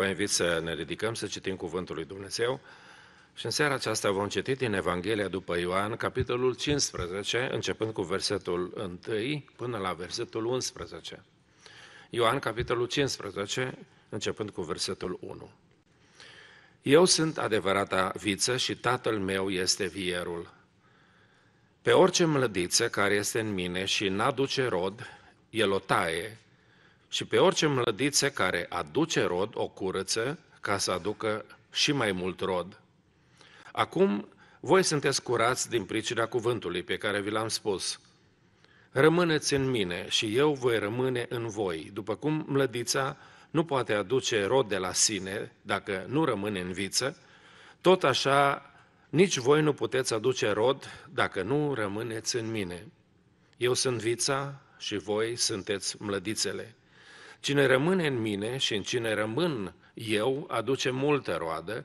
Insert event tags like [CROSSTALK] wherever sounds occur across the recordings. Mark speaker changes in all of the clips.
Speaker 1: vă invit să ne ridicăm, să citim Cuvântul lui Dumnezeu și în seara aceasta vom citi din Evanghelia după Ioan, capitolul 15, începând cu versetul 1 până la versetul 11. Ioan, capitolul 15, începând cu versetul 1. Eu sunt adevărata viță și tatăl meu este vierul. Pe orice mlădiță care este în mine și n-aduce rod, el o taie și pe orice mlădiță care aduce rod o curăță ca să aducă și mai mult rod. Acum voi sunteți curați din pricina cuvântului pe care vi l-am spus. Rămâneți în mine și eu voi rămâne în voi, după cum mlădița nu poate aduce rod de la sine dacă nu rămâne în viță, tot așa nici voi nu puteți aduce rod dacă nu rămâneți în mine. Eu sunt vița și voi sunteți mlădițele. Cine rămâne în mine și în cine rămân eu aduce multă roadă,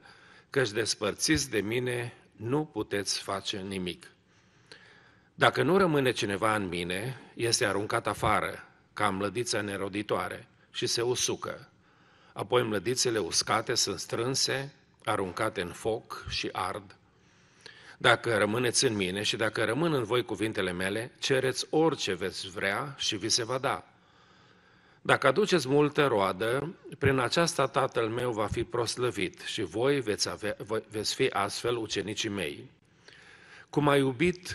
Speaker 1: căci despărțiți de mine nu puteți face nimic. Dacă nu rămâne cineva în mine, este aruncat afară, ca mlădița neroditoare, și se usucă. Apoi mlădițele uscate sunt strânse, aruncate în foc și ard. Dacă rămâneți în mine și dacă rămân în voi cuvintele mele, cereți orice veți vrea și vi se va da. Dacă aduceți multă roadă, prin aceasta Tatăl meu va fi proslăvit și voi veți, avea, veți fi astfel ucenicii mei. Cum a iubit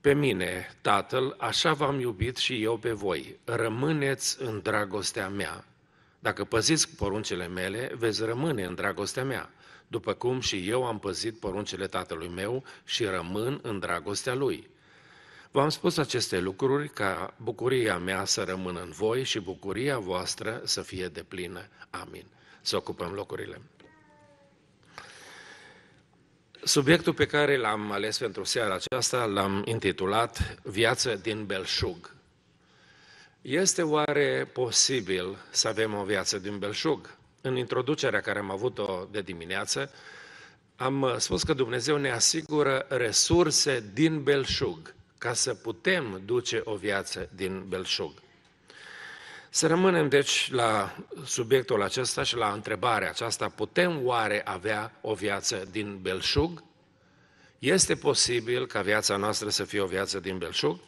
Speaker 1: pe mine Tatăl, așa v-am iubit și eu pe voi. Rămâneți în dragostea mea. Dacă păziți poruncile mele, veți rămâne în dragostea mea, după cum și eu am păzit poruncile Tatălui meu și rămân în dragostea lui. V-am spus aceste lucruri ca bucuria mea să rămână în voi și bucuria voastră să fie de plină. Amin. Să ocupăm locurile. Subiectul pe care l-am ales pentru seara aceasta l-am intitulat Viață din belșug. Este oare posibil să avem o viață din belșug? În introducerea care am avut-o de dimineață, am spus că Dumnezeu ne asigură resurse din belșug – ca să putem duce o viață din belșug. Să rămânem deci la subiectul acesta și la întrebarea aceasta, putem oare avea o viață din belșug? Este posibil ca viața noastră să fie o viață din belșug?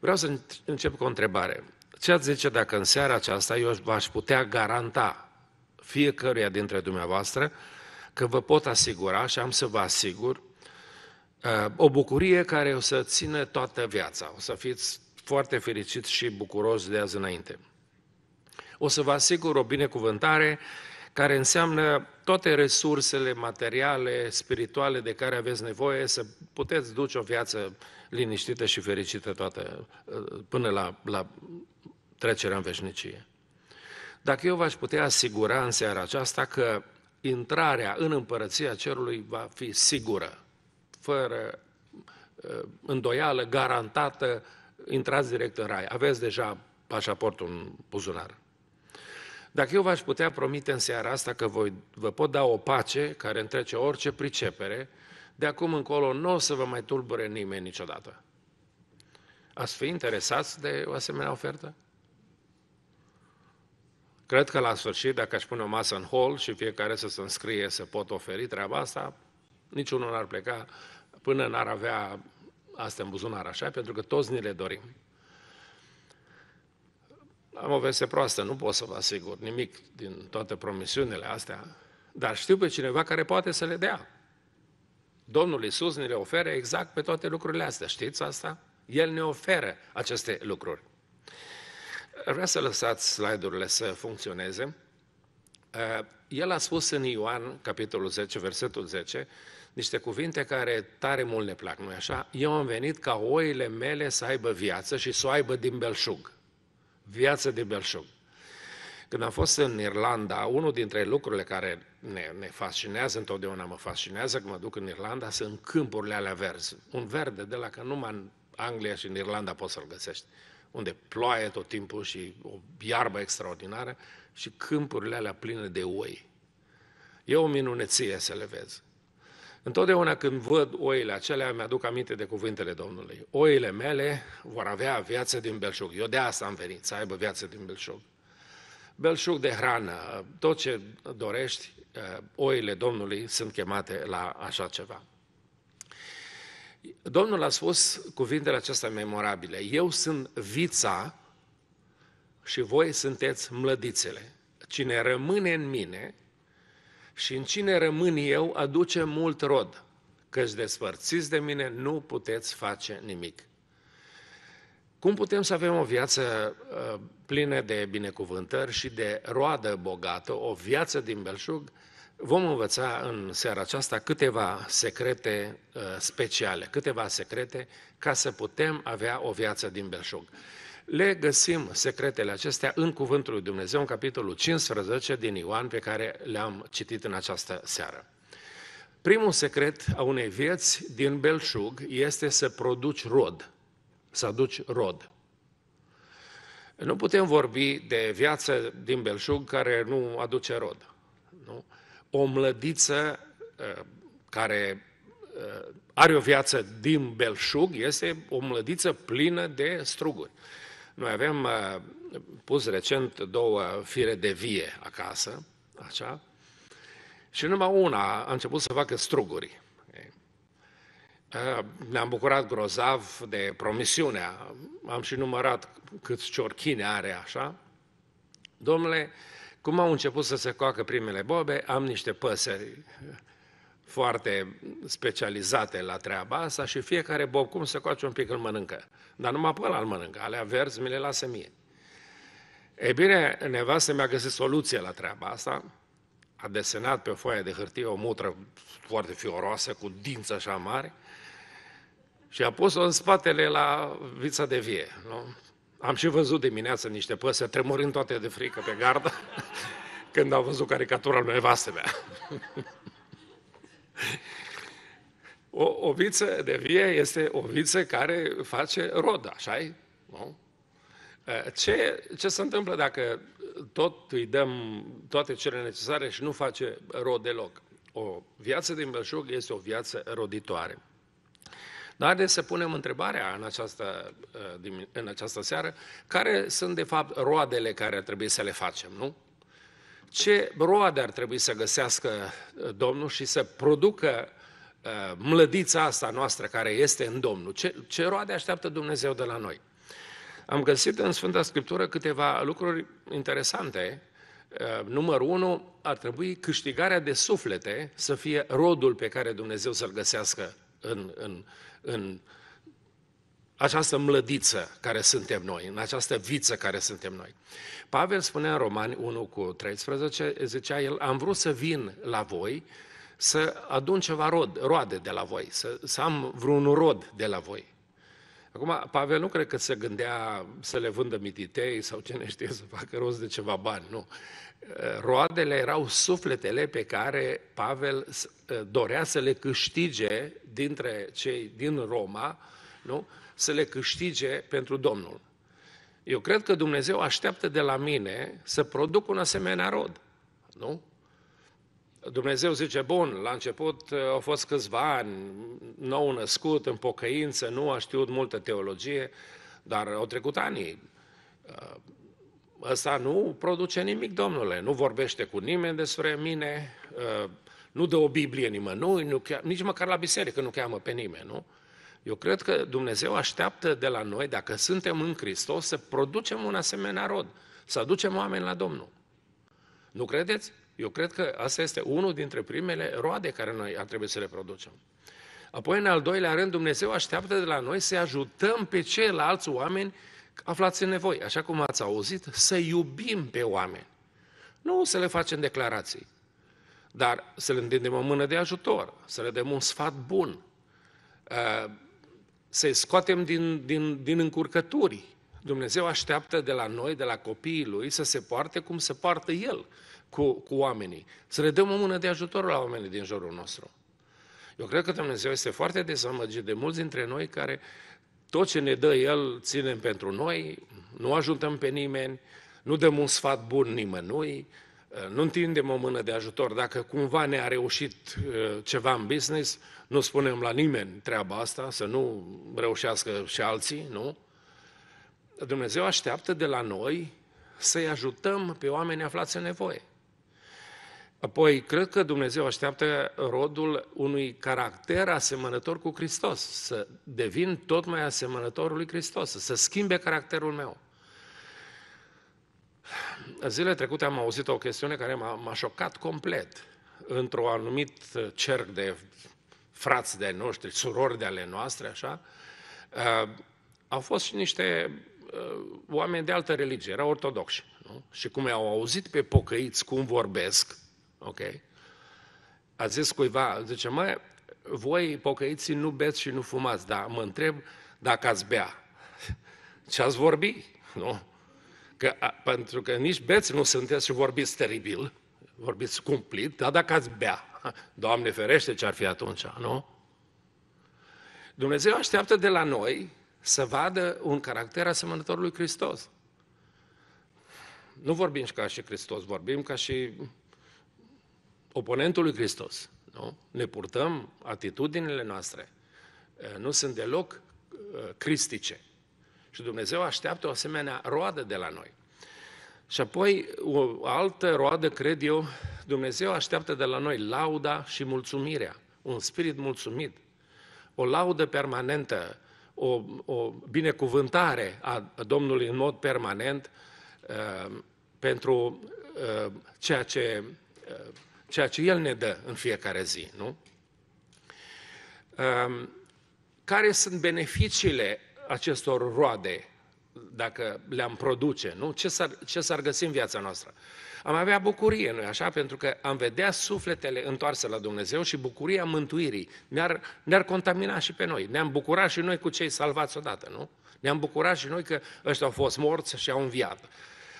Speaker 1: Vreau să încep cu o întrebare. Ce ați zice dacă în seara aceasta eu v-aș putea garanta fiecăruia dintre dumneavoastră că vă pot asigura și am să vă asigur Uh, o bucurie care o să țină toată viața. O să fiți foarte fericiți și bucuroși de azi înainte. O să vă asigur o binecuvântare care înseamnă toate resursele materiale, spirituale de care aveți nevoie să puteți duce o viață liniștită și fericită toată, uh, până la, la trecerea în veșnicie. Dacă eu v-aș putea asigura în seara aceasta că intrarea în împărăția cerului va fi sigură, fără uh, îndoială, garantată, intrați direct în rai. Aveți deja pașaportul în buzunar. Dacă eu v-aș putea promite în seara asta că voi, vă pot da o pace care întrece orice pricepere, de acum încolo nu o să vă mai tulbure nimeni niciodată. Ați fi interesați de o asemenea ofertă? Cred că la sfârșit, dacă aș pune o masă în hol și fiecare să se înscrie să pot oferi treaba asta, niciunul n-ar pleca până n-ar avea asta în buzunar, așa, pentru că toți ni le dorim. Am o veste proastă, nu pot să vă asigur nimic din toate promisiunile astea, dar știu pe cineva care poate să le dea. Domnul Isus ne le oferă exact pe toate lucrurile astea. Știți asta? El ne oferă aceste lucruri. Vreau să lăsați slide-urile să funcționeze. Uh, el a spus în Ioan, capitolul 10, versetul 10, niște cuvinte care tare mult ne plac, nu așa? Eu am venit ca oile mele să aibă viață și să o aibă din belșug. Viață din belșug. Când am fost în Irlanda, unul dintre lucrurile care ne, ne fascinează, întotdeauna mă fascinează când mă duc în Irlanda, sunt câmpurile alea verzi. Un verde de la că numai în Anglia și în Irlanda poți să-l găsești. Unde ploaie tot timpul și o iarbă extraordinară și câmpurile alea pline de oi. E o minuneție să le vezi. Întotdeauna când văd oile acelea, mi-aduc aminte de cuvintele Domnului. Oile mele vor avea viață din belșug. Eu de asta am venit, să aibă viață din belșug. Belșug de hrană, tot ce dorești, eh, oile Domnului sunt chemate la așa ceva. Domnul a spus cuvintele acestea memorabile. Eu sunt vița și voi sunteți mlădițele. Cine rămâne în mine și în cine rămân eu aduce mult rod, căci despărțiți de mine nu puteți face nimic. Cum putem să avem o viață uh, plină de binecuvântări și de roadă bogată, o viață din belșug? Vom învăța în seara aceasta câteva secrete uh, speciale, câteva secrete ca să putem avea o viață din belșug. Le găsim secretele acestea în Cuvântul lui Dumnezeu, în capitolul 15 din Ioan, pe care le-am citit în această seară. Primul secret a unei vieți din belșug este să produci rod, să aduci rod. Nu putem vorbi de viață din belșug care nu aduce rod. Nu? O mlădiță ă, care ă, are o viață din belșug este o mlădiță plină de struguri. Noi avem uh, pus recent două fire de vie acasă, așa, și numai una a început să facă struguri. Uh, ne-am bucurat grozav de promisiunea, am și numărat câți ciorchine are așa. Domnule, cum au început să se coacă primele bobe, am niște păsări foarte specializate la treaba asta și fiecare bob cum se coace un pic îl mănâncă. Dar numai pe ăla îl mănâncă, alea verzi mi le lasă mie. E bine, nevastă mi-a găsit soluție la treaba asta, a desenat pe o foaie de hârtie o mutră foarte fioroasă, cu dinți așa mari, și a pus-o în spatele la vița de vie. Nu? Am și văzut dimineața niște păsări tremurând toate de frică pe gardă, [LAUGHS] când au văzut caricatura lui nevastă mea. [LAUGHS] [LAUGHS] O viță de vie este o viță care face rod, așa -i? Nu? Ce, ce se întâmplă dacă tot îi dăm toate cele necesare și nu face rod deloc? O viață din belșug este o viață roditoare. Dar de să punem întrebarea în această, în această seară, care sunt de fapt roadele care trebuie să le facem, nu? ce roade ar trebui să găsească uh, Domnul și să producă uh, mlădița asta noastră care este în Domnul. Ce, ce roade așteaptă Dumnezeu de la noi? Am găsit în Sfânta Scriptură câteva lucruri interesante. Uh, numărul unu, ar trebui câștigarea de suflete să fie rodul pe care Dumnezeu să-l găsească în, în, în această mlădiță care suntem noi, în această viță care suntem noi. Pavel spunea în Romani 1 cu 13, zicea el, am vrut să vin la voi să adun ceva rod, roade de la voi, să, să am vreun rod de la voi. Acum, Pavel nu cred că se gândea să le vândă mititei sau cine știe să facă rost de ceva bani, nu. Roadele erau sufletele pe care Pavel dorea să le câștige dintre cei din Roma, nu? să le câștige pentru Domnul. Eu cred că Dumnezeu așteaptă de la mine să produc un asemenea rod. Nu? Dumnezeu zice, bun, la început uh, au fost câțiva ani, nou născut, în pocăință, nu a știut multă teologie, dar au trecut ani. Uh, ăsta nu produce nimic, domnule, nu vorbește cu nimeni despre mine, uh, nu dă o Biblie nimănui, nu nici măcar la biserică nu cheamă pe nimeni, nu? Eu cred că Dumnezeu așteaptă de la noi, dacă suntem în Hristos, să producem un asemenea rod, să aducem oameni la Domnul. Nu credeți? Eu cred că asta este unul dintre primele roade care noi ar trebui să le producem. Apoi, în al doilea rând, Dumnezeu așteaptă de la noi să ajutăm pe ceilalți oameni aflați în nevoi. Așa cum ați auzit, să iubim pe oameni. Nu să le facem declarații, dar să le întindem o mână de ajutor, să le dăm un sfat bun, eh, să-i scoatem din, din, din încurcături. Dumnezeu așteaptă de la noi, de la copiii Lui, să se poarte cum se poartă El cu, cu oamenii. Să le dăm o mână de ajutor la oamenii din jurul nostru. Eu cred că Dumnezeu este foarte dezamăgit de mulți dintre noi care tot ce ne dă El ținem pentru noi, nu ajutăm pe nimeni, nu dăm un sfat bun nimănui, Eh, nu întindem o mână de ajutor. Dacă cumva ne-a reușit eh, ceva în business, nu spunem la nimeni treaba asta, să nu reușească și alții, nu? Dumnezeu așteaptă de la noi să-i ajutăm pe oameni aflați în nevoie. Apoi, cred că Dumnezeu așteaptă rodul unui caracter asemănător cu Hristos, să devin tot mai asemănătorul lui Hristos, să schimbe caracterul meu zile trecute am auzit o chestiune care m-a, m-a șocat complet. Într-un anumit uh, cerc de frați de noștri, surori de ale noastre, așa, uh, au fost și niște uh, oameni de altă religie, erau ortodoxi. Nu? Și cum i-au auzit pe pocăiți cum vorbesc, ok, a zis cuiva, zice, mai voi pocăiții nu beți și nu fumați, dar mă întreb dacă ați bea, ce [LAUGHS] ați vorbi, nu? că, pentru că nici beți nu sunteți și vorbiți teribil, vorbiți cumplit, dar dacă ați bea, [LAUGHS] Doamne ferește ce ar fi atunci, nu? Dumnezeu așteaptă de la noi să vadă un caracter asemănător lui Hristos. Nu vorbim ca și Hristos, vorbim ca și oponentul lui Hristos. Nu? Ne purtăm atitudinile noastre. Nu sunt deloc uh, cristice. Și Dumnezeu așteaptă o asemenea roadă de la noi. Și apoi, o altă roadă, cred eu, Dumnezeu așteaptă de la noi lauda și mulțumirea, un spirit mulțumit, o laudă permanentă, o, o binecuvântare a Domnului în mod permanent uh, pentru uh, ceea, ce, uh, ceea ce El ne dă în fiecare zi, nu? Uh, care sunt beneficiile acestor roade, dacă le-am produce, nu? Ce s-ar, ce s-ar găsi în viața noastră? Am avea bucurie, nu așa? Pentru că am vedea sufletele întoarse la Dumnezeu și bucuria mântuirii ne-ar, ne-ar contamina și pe noi. Ne-am bucurat și noi cu cei salvați odată, nu? Ne-am bucurat și noi că ăștia au fost morți și au înviat.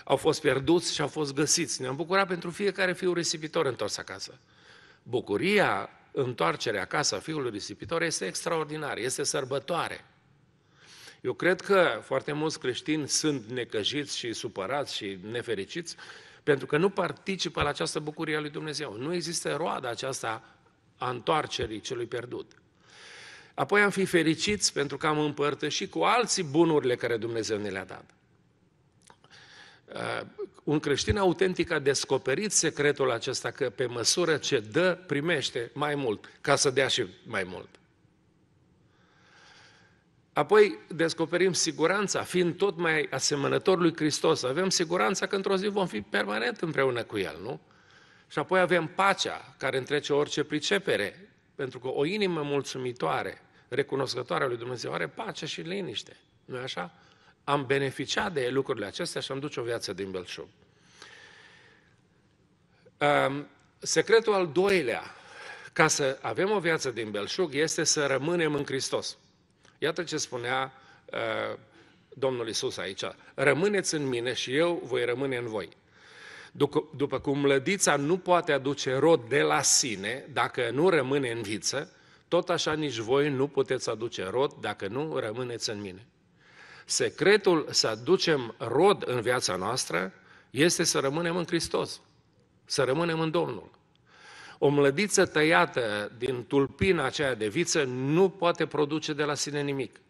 Speaker 1: Au fost pierduți și au fost găsiți. Ne-am bucurat pentru fiecare fiu risipitor întors acasă. Bucuria întoarcerea acasă a fiului risipitor este extraordinară, este sărbătoare. Eu cred că foarte mulți creștini sunt necăjiți și supărați și nefericiți pentru că nu participă la această bucurie a lui Dumnezeu. Nu există roada aceasta a întoarcerii celui pierdut. Apoi am fi fericiți pentru că am împărtășit cu alții bunurile care Dumnezeu ne le-a dat. Uh, un creștin autentic a descoperit secretul acesta că pe măsură ce dă, primește mai mult, ca să dea și mai mult. Apoi descoperim siguranța, fiind tot mai asemănător lui Hristos. Avem siguranța că într-o zi vom fi permanent împreună cu El, nu? Și apoi avem pacea, care întrece orice pricepere, pentru că o inimă mulțumitoare, recunoscătoare lui Dumnezeu, are pace și liniște. nu așa? Am beneficiat de lucrurile acestea și am duce o viață din belșug. Secretul al doilea, ca să avem o viață din belșug, este să rămânem în Hristos. Iată ce spunea uh, Domnul Isus aici. Rămâneți în mine și eu voi rămâne în voi. După cum lădița nu poate aduce rod de la sine dacă nu rămâne în viță, tot așa nici voi nu puteți aduce rod dacă nu rămâneți în mine. Secretul să aducem rod în viața noastră este să rămânem în Hristos, să rămânem în Domnul. O mlădiță tăiată din tulpina aceea de viță nu poate produce de la sine nimic.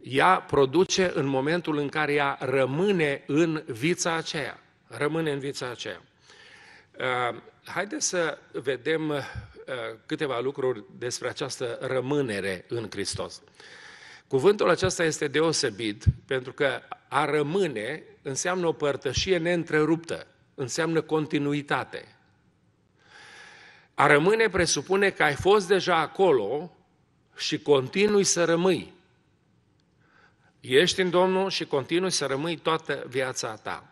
Speaker 1: Ea produce în momentul în care ea rămâne în vița aceea. Rămâne în vița aceea. Uh, haideți să vedem uh, câteva lucruri despre această rămânere în Hristos. Cuvântul acesta este deosebit pentru că a rămâne înseamnă o părtășie neîntreruptă, înseamnă continuitate. A rămâne presupune că ai fost deja acolo și continui să rămâi. Ești în Domnul și continui să rămâi toată viața ta.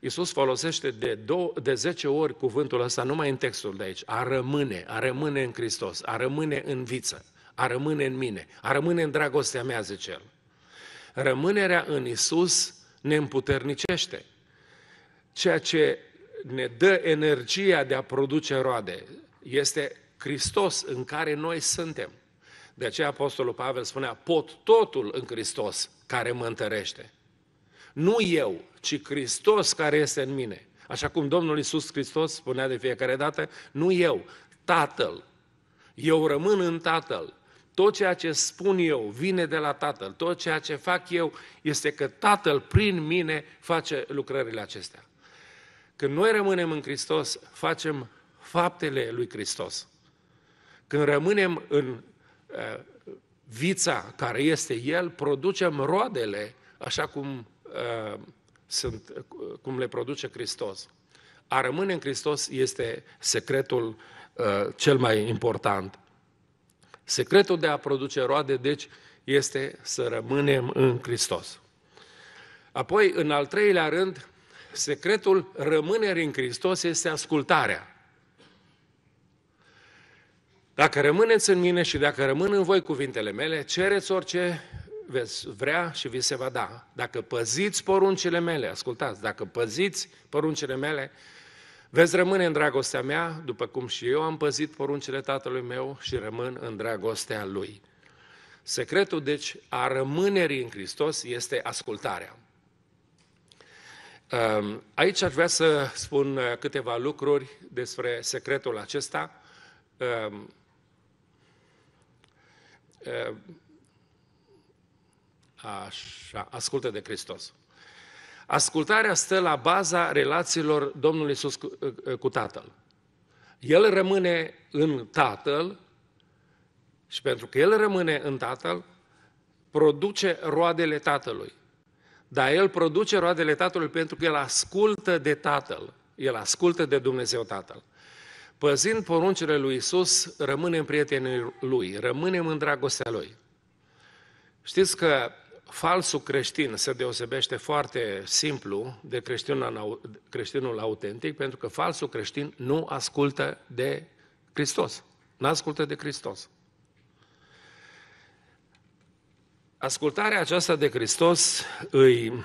Speaker 1: Iisus folosește de, două, de 10 ori cuvântul ăsta numai în textul de aici. A rămâne, a rămâne în Hristos, a rămâne în viță, a rămâne în mine, a rămâne în dragostea mea, zice el. Rămânerea în Iisus ne împuternicește. Ceea ce ne dă energia de a produce roade este Hristos în care noi suntem. De aceea Apostolul Pavel spunea, pot totul în Hristos care mă întărește. Nu eu, ci Hristos care este în mine. Așa cum Domnul Iisus Hristos spunea de fiecare dată, nu eu, Tatăl. Eu rămân în Tatăl. Tot ceea ce spun eu vine de la Tatăl. Tot ceea ce fac eu este că Tatăl prin mine face lucrările acestea. Când noi rămânem în Hristos, facem faptele lui Hristos. Când rămânem în uh, vița care este El, producem roadele așa cum, uh, sunt, uh, cum le produce Hristos. A rămâne în Hristos este secretul uh, cel mai important. Secretul de a produce roade, deci, este să rămânem în Hristos. Apoi, în al treilea rând, secretul rămânerii în Hristos este ascultarea. Dacă rămâneți în mine și dacă rămân în voi cuvintele mele, cereți orice veți vrea și vi se va da. Dacă păziți poruncile mele, ascultați, dacă păziți poruncile mele, veți rămâne în dragostea mea, după cum și eu am păzit poruncile tatălui meu și rămân în dragostea lui. Secretul, deci, a rămânerii în Hristos este ascultarea. Ehm, aici aș vrea să spun eh, câteva lucruri despre secretul acesta. Ehm, ehm, așa, ascultă de Hristos. Ascultarea stă la baza relațiilor Domnului Iisus eh, eh, cu, Tatăl. El rămâne în Tatăl și pentru că El rămâne în Tatăl, produce roadele Tatălui. Dar el produce roadele Tatălui pentru că el ascultă de Tatăl. El ascultă de Dumnezeu Tatăl. Păzind poruncile lui Isus, rămânem prietenii lui, rămânem în dragostea lui. Știți că falsul creștin se deosebește foarte simplu de creștinul, autentic, pentru că falsul creștin nu ascultă de Hristos. Nu ascultă de Hristos. ascultarea aceasta de Hristos îi um,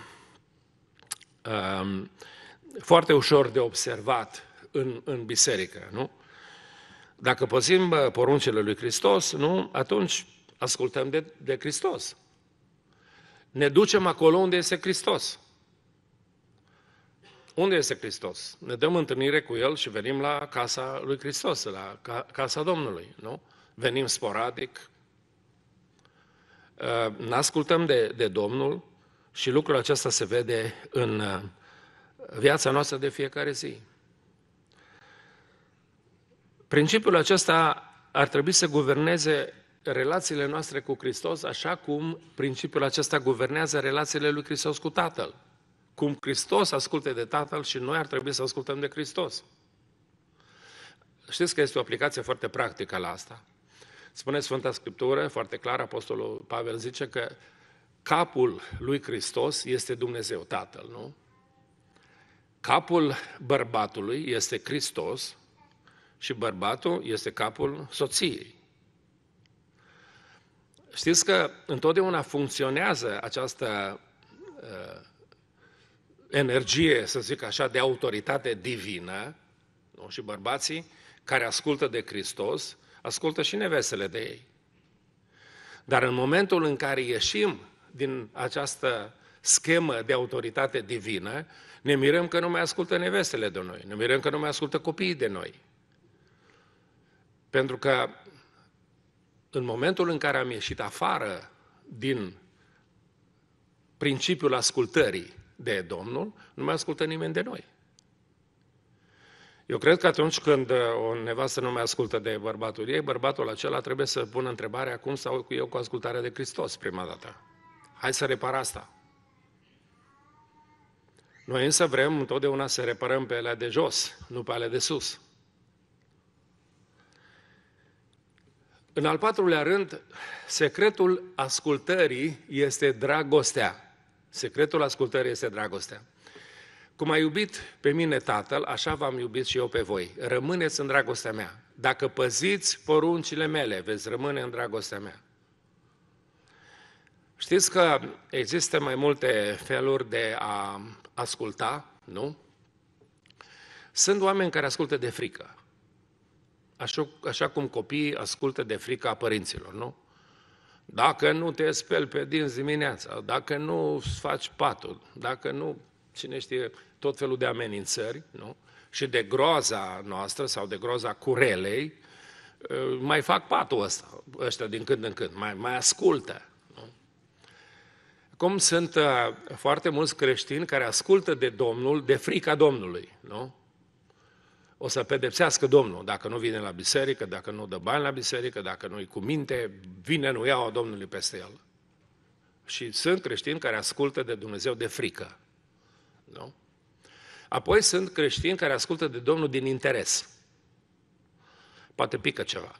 Speaker 1: foarte ușor de observat în, în biserică, nu? Dacă păzim uh, poruncele lui Hristos, nu? Atunci ascultăm de, de Hristos. Ne ducem acolo unde este Hristos. Unde este Hristos? Ne dăm întâlnire cu El și venim la casa lui Hristos, la ca, casa Domnului, nu? Venim sporadic, Ă, ne ascultăm de, de Domnul și lucrul acesta se vede în ă, viața noastră de fiecare zi. Principiul acesta ar trebui să guverneze relațiile noastre cu Hristos, așa cum principiul acesta guvernează relațiile lui Hristos cu Tatăl. Cum Hristos asculte de Tatăl și noi ar trebui să ascultăm de Hristos. Știți că este o aplicație foarte practică la asta. Spune Sfânta Scriptură, foarte clar, Apostolul Pavel zice că capul lui Hristos este Dumnezeu Tatăl, nu? Capul bărbatului este Hristos și bărbatul este capul soției. Știți că întotdeauna funcționează această uh, energie, să zic așa, de autoritate divină, nu? și bărbații care ascultă de Hristos ascultă și nevestele de ei. Dar în momentul în care ieșim din această schemă de autoritate divină, ne mirăm că nu mai ascultă nevestele de noi, ne mirăm că nu mai ascultă copiii de noi. Pentru că în momentul în care am ieșit afară din principiul ascultării de Domnul, nu mai ascultă nimeni de noi. Eu cred că atunci când uh, o nevastă nu mai ascultă de bărbatul ei, bărbatul acela trebuie să pună întrebarea cum stau cu eu cu ascultarea de Hristos prima dată. Hai să repar asta. Noi însă vrem întotdeauna să reparăm pe alea de jos, nu pe alea de sus. În al patrulea rând, secretul ascultării este dragostea. Secretul ascultării este dragostea. Cum a iubit pe mine Tatăl, așa v-am iubit și eu pe voi. Rămâneți în dragostea mea. Dacă păziți poruncile mele, veți rămâne în dragostea mea. Știți că există mai multe feluri de a asculta, nu? Sunt oameni care ascultă de frică. Așa, așa cum copiii ascultă de frică a părinților, nu? Dacă nu te speli pe dinți dimineața, dacă nu faci patul, dacă nu cine știe, tot felul de amenințări, nu? Și de groaza noastră sau de groaza curelei, ă, mai fac patul ăsta, ăștia din când în când, mai, mai ascultă. Nu? Cum sunt ă, foarte mulți creștini care ascultă de Domnul, de frica Domnului, nu? O să pedepsească Domnul dacă nu vine la biserică, dacă nu dă bani la biserică, dacă nu-i cu minte, vine nu iau Domnului peste el. Și sunt creștini care ascultă de Dumnezeu de frică. Nu? Apoi sunt creștini care ascultă de Domnul din interes. Poate pică ceva.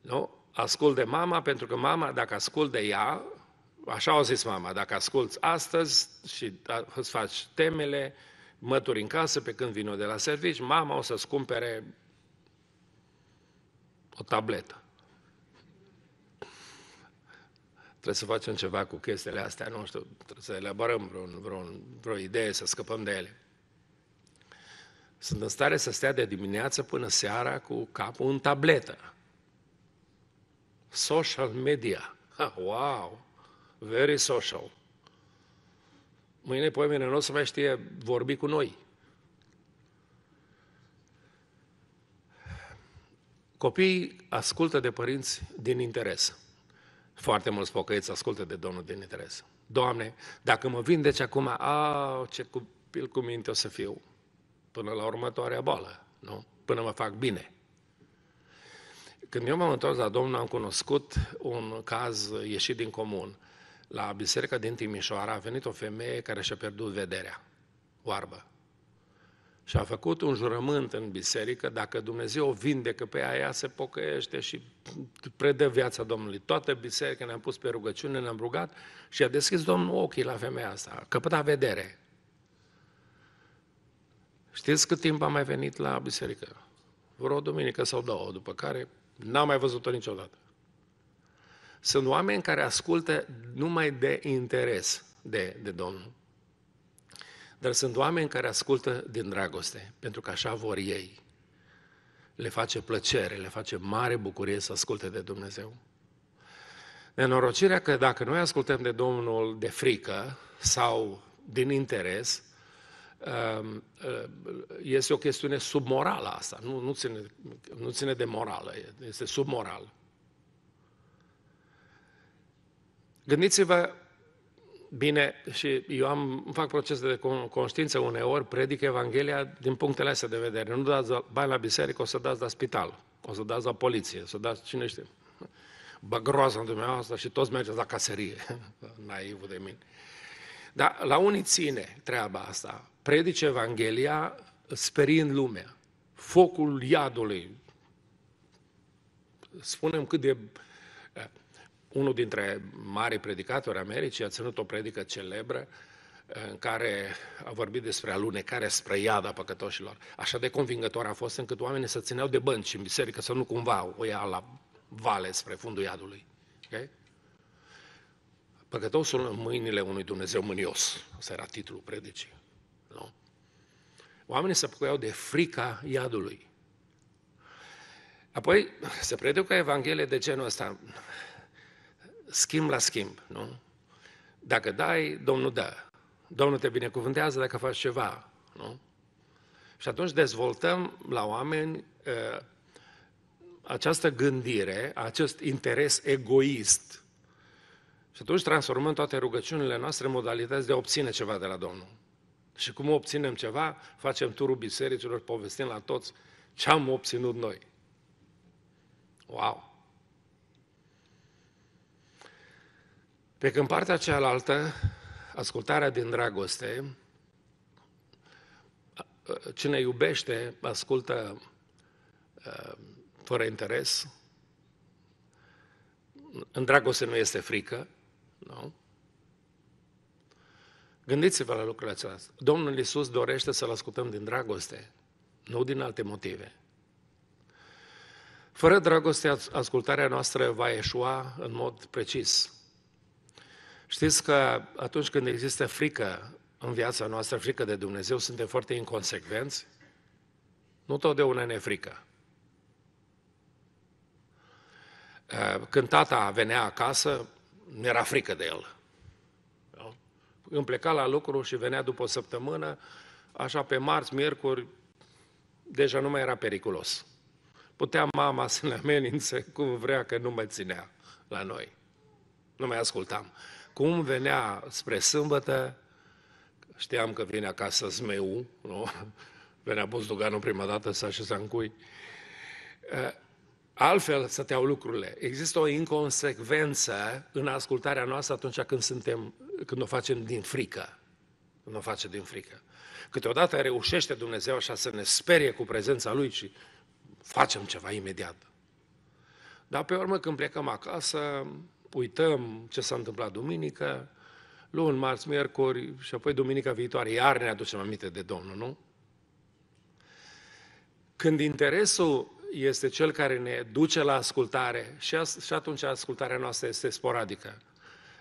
Speaker 1: Nu? Ascult de mama, pentru că mama, dacă ascult de ea, așa au zis mama, dacă asculți astăzi și îți faci temele, mături în casă pe când vin de la servici, mama o să-ți cumpere o tabletă. trebuie să facem ceva cu chestiile astea, nu știu, trebuie să elaborăm vreo, vreo vreo idee, să scăpăm de ele. Sunt în stare să stea de dimineață până seara cu capul în tabletă. Social media. Ha, wow! Very social. Mâine, poimene, nu o să mai știe vorbi cu noi. Copiii ascultă de părinți din interes. Foarte mulți pocăiți ascultă de Domnul din interes. Doamne, dacă mă vindeci acum, a, ce copil cu minte o să fiu până la următoarea boală, nu? Până mă fac bine. Când eu m-am întors la Domnul, am cunoscut un caz ieșit din comun. La biserica din Timișoara a venit o femeie care și-a pierdut vederea, oarbă. Și a făcut un jurământ în biserică, dacă Dumnezeu o vindecă pe aia, se pocăiește și predă viața Domnului. Toată biserica ne-am pus pe rugăciune, ne-am rugat și a deschis Domnul ochii la femeia asta, a căpătat vedere. Știți cât timp a mai venit la biserică? Vreo duminică sau două, după care n-am mai văzut-o niciodată. Sunt oameni care ascultă numai de interes de, de Domnul. Dar sunt oameni care ascultă din dragoste, pentru că așa vor ei. Le face plăcere, le face mare bucurie să asculte de Dumnezeu. Nenorocirea că dacă noi ascultăm de Domnul de frică sau din interes, um, uh, este o chestiune submorală asta, nu, nu, ține, nu ține de morală, este submoral. Gândiți-vă Bine, și eu am, fac procese de conștiință uneori, predic Evanghelia din punctele astea de vedere. Nu dați bani la biserică, o să dați la spital, o să dați la poliție, o să dați cine știe. Bă, groază dumneavoastră și toți mergeți la caserie. [LAUGHS] Naivul de mine. Dar la unii ține treaba asta. Predice Evanghelia sperind lumea. Focul iadului. Spunem cât de unul dintre mari predicatori Americii a ținut o predică celebră eh, în care a vorbit despre alunecarea spre iada păcătoșilor. Așa de convingător a fost încât oamenii se țineau de bănci în biserică să nu cumva o ia la vale spre fundul iadului. Okay? Păcătosul în mâinile unui Dumnezeu mânios. Asta era titlul predicii. Nu? Oamenii se apucau de frica iadului. Apoi se predică Evanghelie de genul ăsta schimb la schimb, nu? Dacă dai, Domnul dă. Domnul te binecuvântează dacă faci ceva, nu? Și atunci dezvoltăm la oameni ă, această gândire, acest interes egoist. Și atunci transformăm toate rugăciunile noastre în modalități de a obține ceva de la Domnul. Și cum obținem ceva, facem turul bisericilor, povestim la toți ce am obținut noi. Wow! Pe când partea cealaltă, ascultarea din dragoste, cine iubește, ascultă uh, fără interes. În dragoste nu este frică, nu? Gândiți-vă la lucrul acesta. Domnul Iisus dorește să-L ascultăm din dragoste, nu din alte motive. Fără dragoste, ascultarea noastră va eșua în mod precis. Știți că atunci când există frică în viața noastră, frică de Dumnezeu, suntem foarte inconsecvenți? Nu totdeauna ne frică. Eh, când tata venea acasă, mi-era frică de el. Îmi pleca la lucru și venea după o săptămână, așa pe marți, miercuri, deja nu mai era periculos. Putea mama să ne amenințe cum vrea că nu mă ținea la noi. Nu mai ascultam. Cum venea spre sâmbătă, știam că vine acasă zmeu, nu? Venea Bozdoganul prima dată să așeza în cui. Altfel stăteau lucrurile. Există o inconsecvență în ascultarea noastră atunci când, suntem, când o facem din frică. Când o face din frică. Câteodată reușește Dumnezeu așa să ne sperie cu prezența Lui și facem ceva imediat. Dar pe urmă când plecăm acasă, uităm ce s-a întâmplat duminică, luni, marți, miercuri și apoi duminica viitoare, iar ne aducem aminte de Domnul, nu? Când interesul este cel care ne duce la ascultare și, as- și atunci ascultarea noastră este sporadică.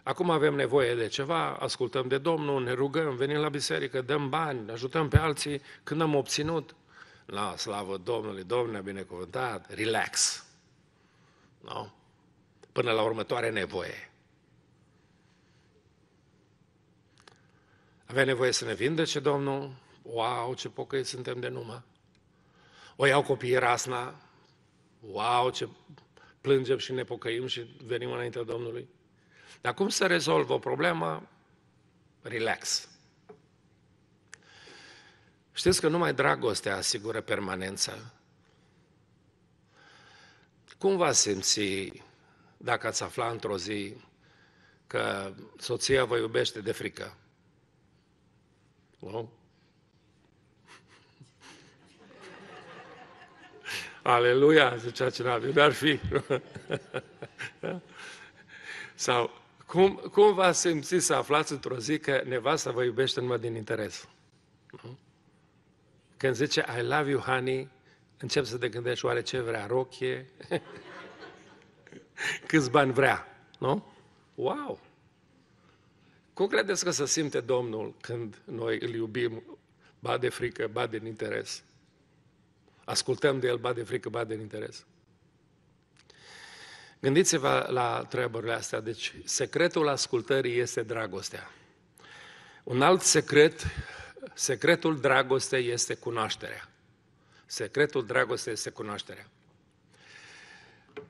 Speaker 1: Acum avem nevoie de ceva, ascultăm de Domnul, ne rugăm, venim la biserică, dăm bani, ajutăm pe alții. Când am obținut, la slavă Domnului, Domnul ne-a binecuvântat, relax. No?
Speaker 2: până la următoare nevoie.
Speaker 1: Avea nevoie să ne vindece Domnul, wow, ce pocăi suntem de numă. O iau copiii rasna, wow, ce plângem și ne pocăim și venim înaintea Domnului. Dar cum să rezolvă o problemă? Relax. Știți că numai dragostea asigură permanența. Cum va simți dacă ați afla într-o zi că soția vă iubește de frică. Nu? [LAUGHS] Aleluia, zicea cineva, ar fi. [LAUGHS] Sau, cum, cum v-ați simțit să aflați într-o zi că nevasta vă iubește numai din interes? Nu? Când zice, I love you, honey, încep să te gândești, oare ce vrea, rochie? [LAUGHS] câți bani vrea, nu? Wow! Cum credeți că se simte Domnul când noi îl iubim, ba de frică, ba de interes? Ascultăm de el, ba de frică, ba de interes. Gândiți-vă la treburile astea. Deci, secretul ascultării este dragostea. Un alt secret, secretul dragostei este cunoașterea. Secretul dragostei este cunoașterea.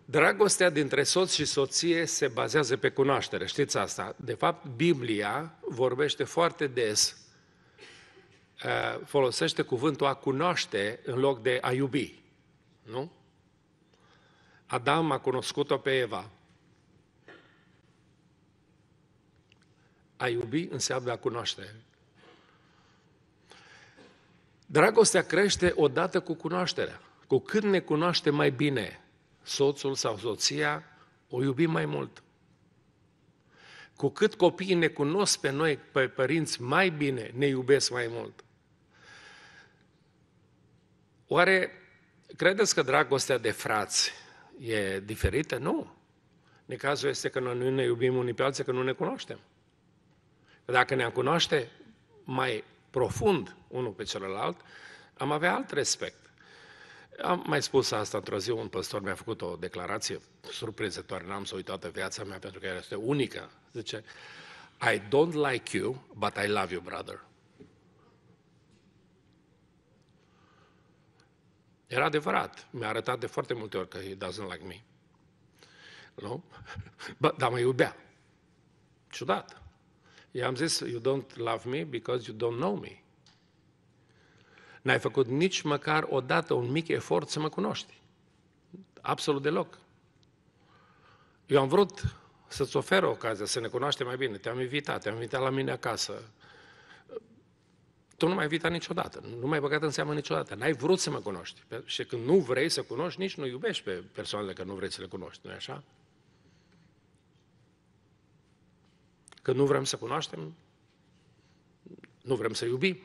Speaker 1: Dragostea dintre soț și soție se bazează pe cunoaștere, știți asta. De fapt, Biblia vorbește foarte des, uh, folosește cuvântul a cunoaște în loc de a iubi, nu? Adam a cunoscut-o pe Eva. A iubi înseamnă a cunoaște. Dragostea crește odată cu cunoașterea. Cu cât ne cunoaște mai bine, soțul sau soția o iubim mai mult. Cu cât copiii ne cunosc pe noi, pe părinți, mai bine ne iubesc mai mult. Oare credeți că dragostea de frați e diferită? Nu. Necazul este că noi nu ne iubim unii pe alții, că nu ne cunoaștem. Că dacă ne-am cunoaște mai profund unul pe celălalt, am avea alt respect. Am mai spus asta într-o zi, un păstor mi-a făcut o declarație surprinzătoare, n-am să uit toată viața mea pentru că este unică. Zice, I don't like you, but I love you, brother. Era adevărat. Mi-a arătat de foarte multe ori că he doesn't like me. Nu? [LAUGHS] Bă, dar mă iubea. Ciudat. I-am zis, you don't love me because you don't know me. N-ai făcut nici măcar odată un mic efort să mă cunoști. Absolut deloc. Eu am vrut să-ți ofer ocazia să ne cunoaștem mai bine. Te-am invitat, te-am invitat la mine acasă. Tu nu m-ai invitat niciodată, nu m-ai băgat în seamă niciodată, n-ai vrut să mă cunoști. Și când nu vrei să cunoști, nici nu iubești pe persoanele că nu vrei să le cunoști, nu-i așa? Când nu vrem să cunoaștem, nu vrem să iubim.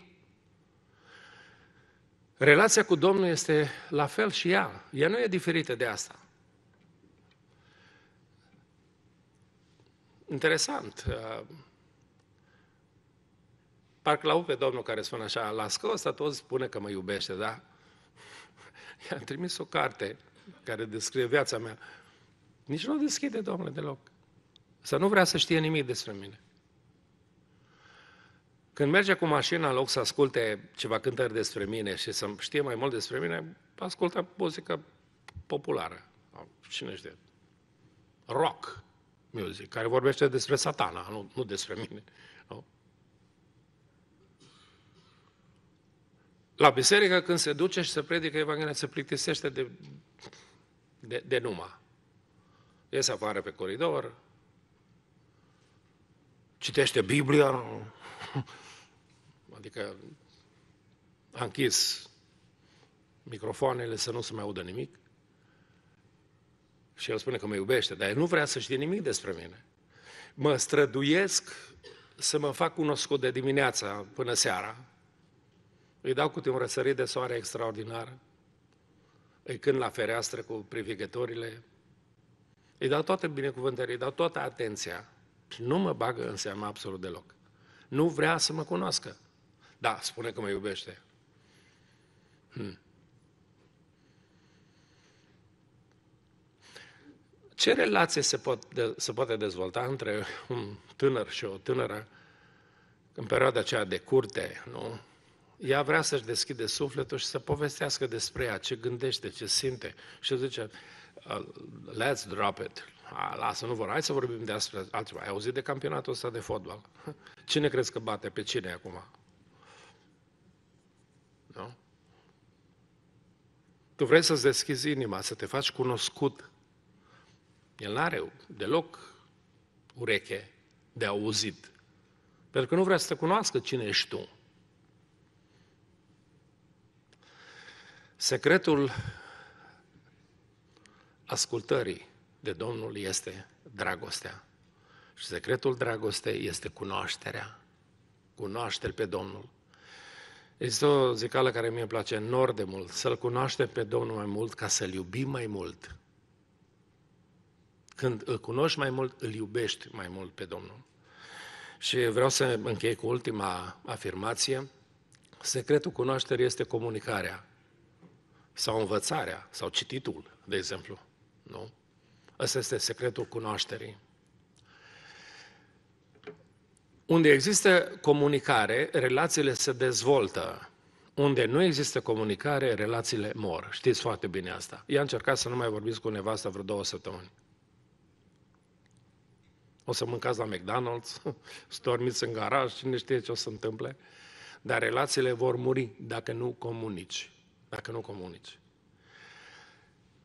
Speaker 1: Relația cu Domnul este la fel și ea. Ea nu e diferită de asta. Interesant. Parcă l-au pe Domnul care spune așa, la ăsta tot spune că mă iubește, da? [LAUGHS] I-am trimis o carte care descrie viața mea. Nici nu o deschide, Domnule, deloc. Să nu vrea să știe nimic despre mine. Când merge cu mașina, în loc să asculte ceva cântări despre mine și să știe mai mult despre mine, ascultă muzică populară. Cine știe? Rock music, care vorbește despre satana, nu, nu despre mine. Nu? La biserică, când se duce și se predică Evanghelia, se plictisește de, de, de numa. Iese afară pe coridor, citește Biblia, [LAUGHS] Adică a închis microfoanele să nu se mai audă nimic. Și el spune că mă iubește, dar el nu vrea să știe nimic despre mine. Mă străduiesc să mă fac cunoscut de dimineața până seara. Îi dau câte un răsărit de soare extraordinar. Îi când la fereastră cu privigătorile, Îi dau toate binecuvântările, îi dau toată atenția. Și nu mă bagă în seama absolut deloc nu vrea să mă cunoască. Da, spune că mă iubește. Hmm. Ce relație se, pot de, se poate dezvolta între un tânăr și o tânără în perioada aceea de curte, nu? Ea vrea să-și deschide sufletul și să povestească despre ea, ce gândește, ce simte. Și zice, uh, let's drop it, a, lasă, nu vor. Hai să vorbim de astfel, altceva. Ai auzit de campionatul ăsta de fotbal? [LAUGHS] Cine crezi că bate pe cine acum? Nu? Tu vrei să-ți deschizi inima, să te faci cunoscut. El n-are deloc ureche de auzit. Pentru că nu vrea să te cunoască cine ești tu. Secretul ascultării de Domnul este dragostea. Și secretul dragostei este cunoașterea. cunoaște pe Domnul. Este o zicală care mie îmi place enorm de mult. Să-L cunoaștem pe Domnul mai mult ca să-L iubim mai mult. Când îl cunoști mai mult, îl iubești mai mult pe Domnul. Și vreau să închei cu ultima afirmație. Secretul cunoașterii este comunicarea sau învățarea sau cititul, de exemplu. Nu? Ăsta este secretul cunoașterii. Unde există comunicare, relațiile se dezvoltă. Unde nu există comunicare, relațiile mor. Știți foarte bine asta. i am încercat să nu mai vorbiți cu nevasta vreo două săptămâni. O să mâncați la McDonald's, [LAUGHS] stormiți în garaj, cine știe ce o să întâmple. Dar relațiile vor muri dacă nu comunici. Dacă nu comunici.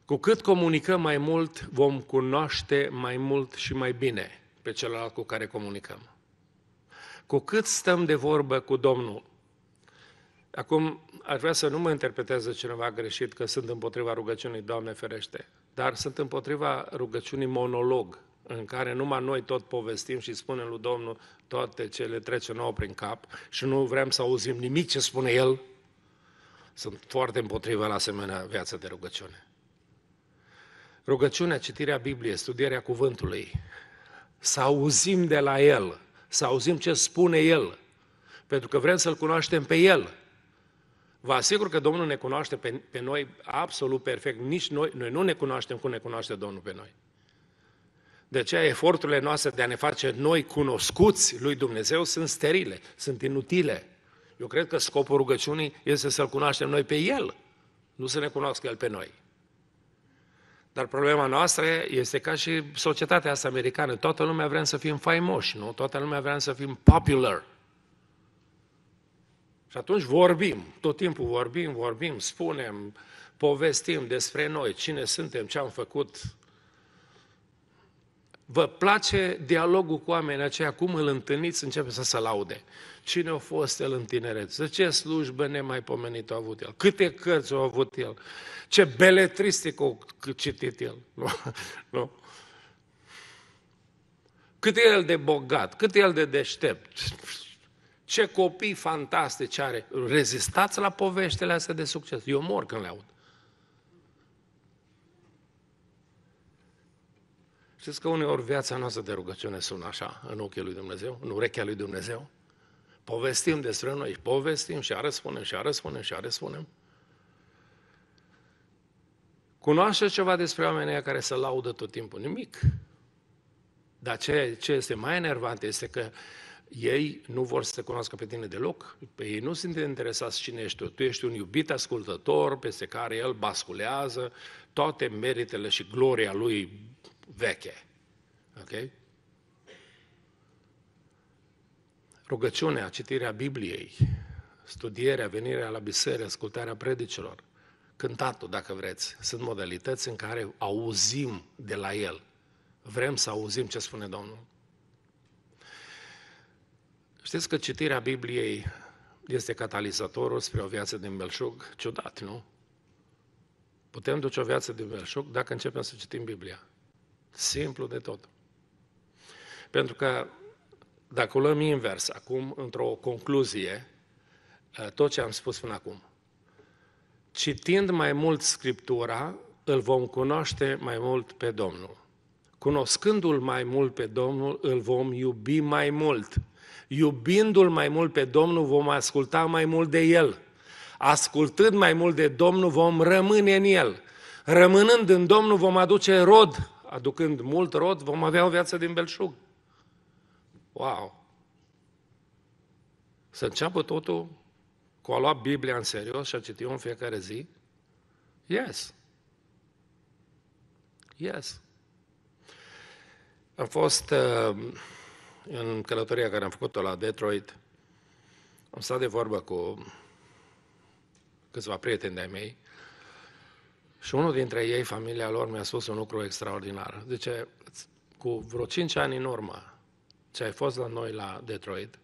Speaker 1: Cu cât comunicăm mai mult, vom cunoaște mai mult și mai bine pe celălalt cu care comunicăm. Cu cât stăm de vorbă cu Domnul. Acum, aș vrea să nu mă interpreteze cineva greșit că sunt împotriva rugăciunii, Doamne ferește, dar sunt împotriva rugăciunii monolog, în care numai noi tot povestim și spunem lui Domnul toate ce le trece nouă prin cap și nu vrem să auzim nimic ce spune El, sunt foarte împotriva la asemenea viață de rugăciune. Rugăciunea, citirea Bibliei, studierea cuvântului, să auzim de la El, să auzim ce spune El, pentru că vrem să-L cunoaștem pe El. Vă asigur că Domnul ne cunoaște pe, pe noi absolut perfect, nici noi, noi nu ne cunoaștem cum ne cunoaște Domnul pe noi. De aceea eforturile noastre de a ne face noi cunoscuți lui Dumnezeu sunt sterile, sunt inutile. Eu cred că scopul rugăciunii este să-L cunoaștem noi pe El, nu să ne cunoască El pe noi. Dar problema noastră este ca și societatea asta americană. Toată lumea vrea să fim faimoși, nu? Toată lumea vrea să fim popular. Și atunci vorbim, tot timpul vorbim, vorbim, spunem, povestim despre noi, cine suntem, ce am făcut, Vă place dialogul cu oamenii aceia, cum îl întâlniți, începe să se laude. Cine a fost el în tinerețe? ce slujbă nemaipomenită a avut el? Câte cărți au avut el? Ce beletristic a citit el? [LAUGHS] Nu, nu. Cât e el de bogat, cât e el de deștept, ce copii fantastici are. Rezistați la poveștile astea de succes. Eu mor când le aud. Știți că uneori viața noastră de rugăciune sună așa, în ochii lui Dumnezeu, în urechea lui Dumnezeu? Povestim despre noi, povestim și a răspunem, și a răspunem, și a răspunem. Cunoaște ceva despre oamenii care se laudă tot timpul? Nimic. Dar ce, ce este mai enervant este că ei nu vor să te cunoască pe tine deloc, pe ei nu sunt interesați cine ești tu. Tu ești un iubit ascultător peste care el basculează toate meritele și gloria lui veche. Ok? Rugăciunea, citirea Bibliei, studierea, venirea la biserică, ascultarea predicilor, cântatul, dacă vreți, sunt modalități în care auzim de la el. Vrem să auzim ce spune Domnul. Știți că citirea Bibliei este catalizatorul spre o viață din belșug? Ciudat, nu? Putem duce o viață din belșug dacă începem să citim Biblia. Simplu de tot. Pentru că dacă o luăm invers, acum, într-o concluzie, eh, tot ce am spus până acum, citind mai mult Scriptura, îl vom cunoaște mai mult pe Domnul. Cunoscându-L mai mult pe Domnul, îl vom iubi mai mult. Iubindu-L mai mult pe Domnul, vom asculta mai mult de El. Ascultând mai mult de Domnul, vom rămâne în El. Rămânând în Domnul, vom aduce rod aducând mult rod, vom avea o viață din belșug. Wow! Să înceapă totul cu a lua Biblia în serios și a citi-o în fiecare zi? Yes. Yes. Am fost uh, în călătoria care am făcut-o la Detroit, am stat de vorbă cu câțiva prieteni de-ai mei și unul dintre ei, familia lor, mi-a spus un lucru extraordinar. Zice, cu vreo 5 ani în urmă, ce ai fost la noi la Detroit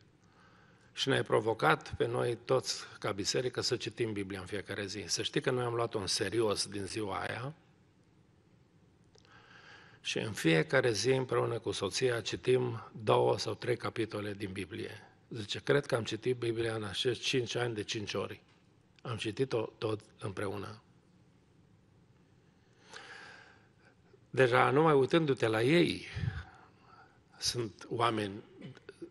Speaker 1: și ne-ai provocat pe noi toți ca biserică să citim Biblia în fiecare zi. Să știi că noi am luat-o în serios din ziua aia și în fiecare zi împreună cu soția citim două sau trei capitole din Biblie. Zice, cred că am citit Biblia în acești 5 ani de 5 ori. Am citit-o tot împreună. Deja, numai uitându-te la ei, sunt oameni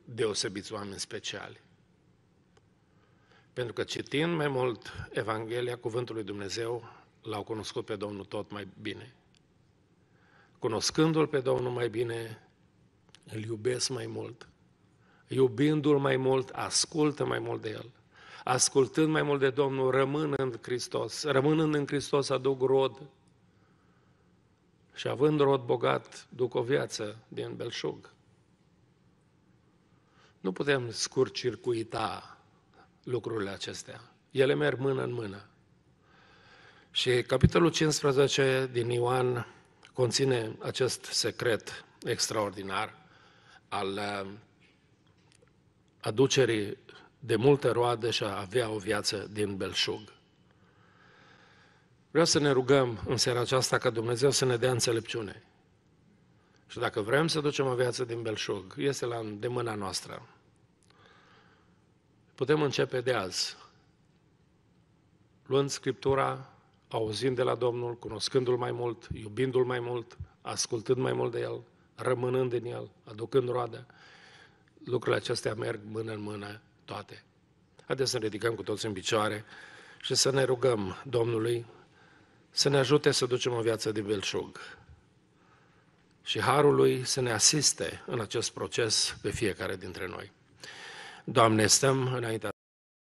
Speaker 1: deosebiți, oameni speciali. Pentru că citind mai mult Evanghelia, Cuvântul lui Dumnezeu, l-au cunoscut pe Domnul tot mai bine. Cunoscându-L pe Domnul mai bine, îl iubesc mai mult. Iubindu-L mai mult, ascultă mai mult de El. Ascultând mai mult de Domnul, rămânând în Hristos. Rămânând în Hristos, aduc rod și având rod bogat, duc o viață din belșug. Nu putem scurt-circuita lucrurile acestea. Ele merg mână în mână. Și capitolul 15 din Ioan conține acest secret extraordinar al uh, aducerii de multe roade și a avea o viață din belșug. Vreau să ne rugăm în seara aceasta ca Dumnezeu să ne dea înțelepciune. Și dacă vrem să ducem o viață din belșug, este la mâna noastră. Putem începe de azi, luând Scriptura, auzind de la Domnul, cunoscându-L mai mult, iubindu-L mai mult, ascultând mai mult de El, rămânând în El, aducând roade. Lucrurile acestea merg mână în mână toate. Haideți să ne ridicăm cu toți în picioare și să ne rugăm Domnului să ne ajute să ducem o viață de belșug și Harul Lui să ne asiste în acest proces pe fiecare dintre noi. Doamne, stăm înaintea